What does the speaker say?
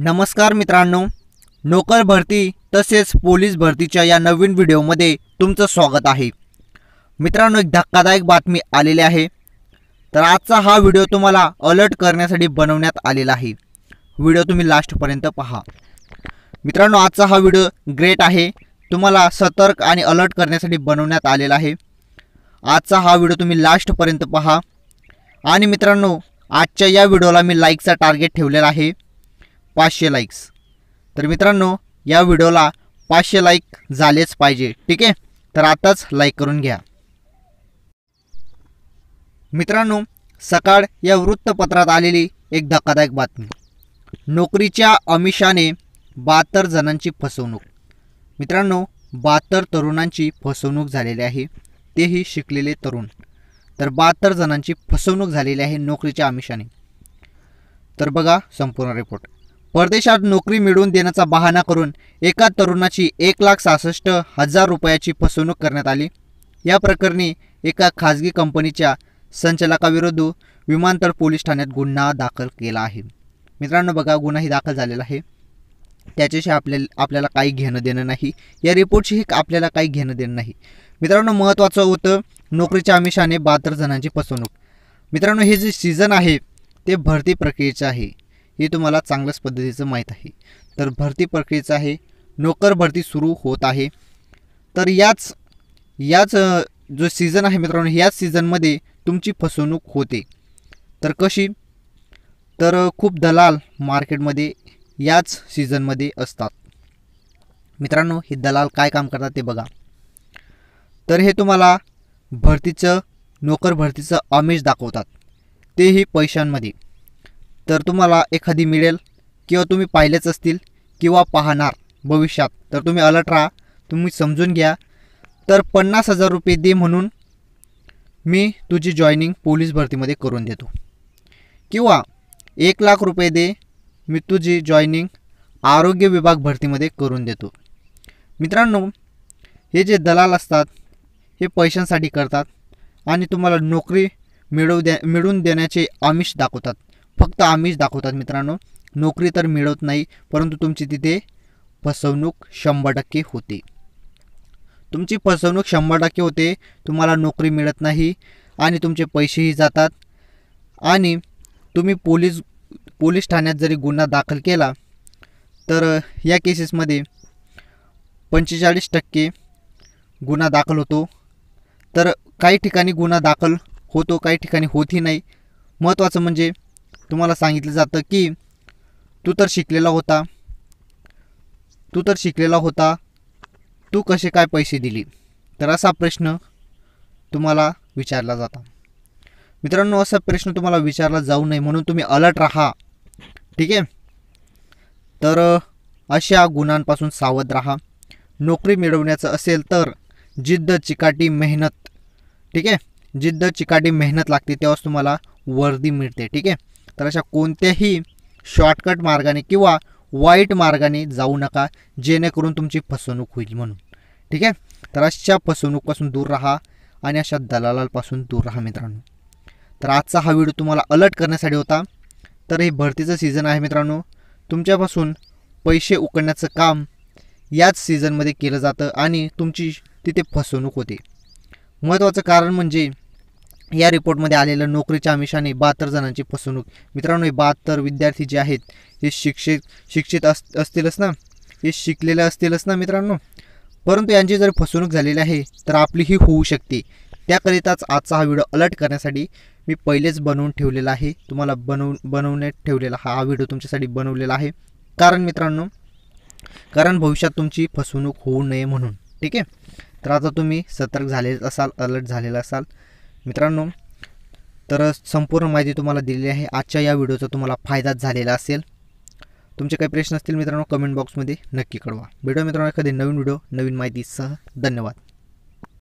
नमस्कार मित्रांनो नोकर भरती तसेच पोलीस भरतीच्या या नवीन व्हिडिओमध्ये तुमचं स्वागत आहे मित्रांनो एक धक्कादायक बातमी आलेली आहे तर आजचा हा व्हिडिओ तुम्हाला अलर्ट करण्यासाठी बनवण्यात आलेला आहे व्हिडिओ तुम्ही लास्टपर्यंत पहा मित्रांनो आजचा हा व्हिडिओ ग्रेट आहे तुम्हाला सतर्क आणि अलर्ट करण्यासाठी बनवण्यात आलेला आहे आजचा हा व्हिडिओ तुम्ही लास्टपर्यंत पहा आणि मित्रांनो आजच्या या व्हिडिओला मी लाईकचा टार्गेट ठेवलेला आहे पाचशे लाईक्स तर मित्रांनो या व्हिडिओला पाचशे लाईक झालेच पाहिजे ठीक आहे तर आताच लाईक करून घ्या मित्रांनो सकाळ या वृत्तपत्रात आलेली एक धक्कादायक बातमी नोकरीच्या अमिषाने बहात्तर जणांची फसवणूक मित्रांनो बहात्तर तरुणांची फसवणूक झालेली आहे तेही शिकलेले तरुण तर बहात्तर जणांची फसवणूक झालेली आहे नोकरीच्या आमिषाने तर बघा संपूर्ण रिपोर्ट परदेशात नोकरी मिळवून देण्याचा बहाणा करून एका तरुणाची एक लाख सहासष्ट हजार रुपयाची फसवणूक करण्यात आली या प्रकरणी एका खाजगी कंपनीच्या संचालकाविरुद्ध विमानतळ पोलीस ठाण्यात गुन्हा दाखल केला आहे मित्रांनो बघा गुन्हाही दाखल झालेला आहे त्याच्याशी आपल्याला आपल्याला काही घेणं देणं नाही या रिपोर्टशीही आपल्याला काही घेणं देणं नाही मित्रांनो महत्त्वाचं होतं नोकरीच्या आमिषाने बहात्तर जणांची फसवणूक मित्रांनो हे जे सीझन आहे ते भरती प्रक्रियेचं आहे हे तुम्हाला चांगल्याच पद्धतीचं माहीत आहे तर भरती प्रक्रियेचं आहे नोकर भरती सुरू होत आहे तर याच याच जो सीझन आहे मित्रांनो याच सीझनमध्ये तुमची फसवणूक होते तर कशी तर खूप दलाल मार्केटमध्ये याच सीझनमध्ये असतात मित्रांनो हे दलाल काय काम करतात ते बघा तर हे तुम्हाला भरतीचं नोकर भरतीचं आमिष दाखवतात तेही पैशांमध्ये तर तुम्हाला एखादी मिळेल किंवा तुम्ही पाहिलेच असतील किंवा पाहणार भविष्यात तर तुम्ही अलर्ट राहा तुम्ही समजून घ्या तर पन्नास हजार रुपये दे म्हणून मी तुझी जॉईनिंग पोलीस भरतीमध्ये करून देतो किंवा एक लाख रुपये दे मी तुझी जॉईनिंग आरोग्य विभाग भरतीमध्ये करून देतो मित्रांनो हे जे दलाल असतात हे पैशांसाठी करतात आणि तुम्हाला नोकरी मिळवू द्या मिळवून देण्याचे आमिष दाखवतात फक्त आम्हीच दाखवतात मित्रांनो नोकरी तर मिळत नाही परंतु तुमची तिथे फसवणूक शंभर टक्के होते तुमची फसवणूक शंभर टक्के होते तुम्हाला नोकरी मिळत नाही आणि तुमचे पैसेही जातात आणि तुम्ही पोलीस पोलीस ठाण्यात जरी गुन्हा दाखल केला तर या केसेसमध्ये पंचेचाळीस टक्के गुन्हा दाखल होतो तर काही ठिकाणी गुन्हा दाखल होतो काही ठिकाणी होतही नाही महत्त्वाचं म्हणजे तुम्हाला सांगितलं जातं की तू तर शिकलेला होता तू तर शिकलेला होता तू कसे काय पैसे दिली तर असा प्रश्न तुम्हाला विचारला जाता मित्रांनो असा प्रश्न तुम्हाला विचारला जाऊ नये म्हणून तुम्ही अलर्ट राहा ठीक आहे तर अशा गुणांपासून सावध राहा नोकरी मिळवण्याचं असेल तर जिद्द चिकाटी मेहनत ठीक आहे जिद्द चिकाटी मेहनत लागते तेव्हाच तुम्हाला वर्दी मिळते ठीक आहे तर अशा कोणत्याही शॉर्टकट मार्गाने किंवा वाईट मार्गाने जाऊ नका जेणेकरून तुमची फसवणूक होईल म्हणून ठीक आहे तर अशा फसवणूकपासून दूर राहा आणि अशा दलालापासून दूर राहा मित्रांनो तर आजचा हा व्हिडिओ तुम्हाला अलर्ट करण्यासाठी होता तर हे भरतीचं सीझन आहे मित्रांनो तुमच्यापासून पैसे उकडण्याचं काम याच सीझनमध्ये केलं जातं आणि तुमची तिथे फसवणूक होते महत्त्वाचं कारण म्हणजे या रिपोर्टमध्ये आलेल्या नोकरीच्या आमिषाने बहात्तर जणांची फसवणूक मित्रांनो हे बहात्तर विद्यार्थी जे आहेत हे शिक्षित शिक्षित अस असतीलच ना हे शिकलेले असतीलच ना मित्रांनो परंतु यांची जर फसवणूक झालेली आहे तर आपलीही होऊ शकते त्याकरिताच आजचा हा व्हिडिओ अलर्ट करण्यासाठी मी पहिलेच बनवून ठेवलेला आहे तुम्हाला बनव बनवण्यात ठेवलेला हा व्हिडिओ तुमच्यासाठी बनवलेला आहे कारण मित्रांनो कारण भविष्यात तुमची फसवणूक होऊ नये म्हणून ठीक आहे तर आता तुम्ही सतर्क झालेच असाल अलर्ट झालेला असाल मित्रांनो तर संपूर्ण माहिती तुम्हाला दिलेली आहे आजच्या या व्हिडिओचा तुम्हाला फायदा झालेला असेल तुमचे काही प्रश्न असतील मित्रांनो कमेंट बॉक्समध्ये नक्की कळवा व्हिडिओ मित्रांनो एखादी नवीन व्हिडिओ नवीन माहितीसह धन्यवाद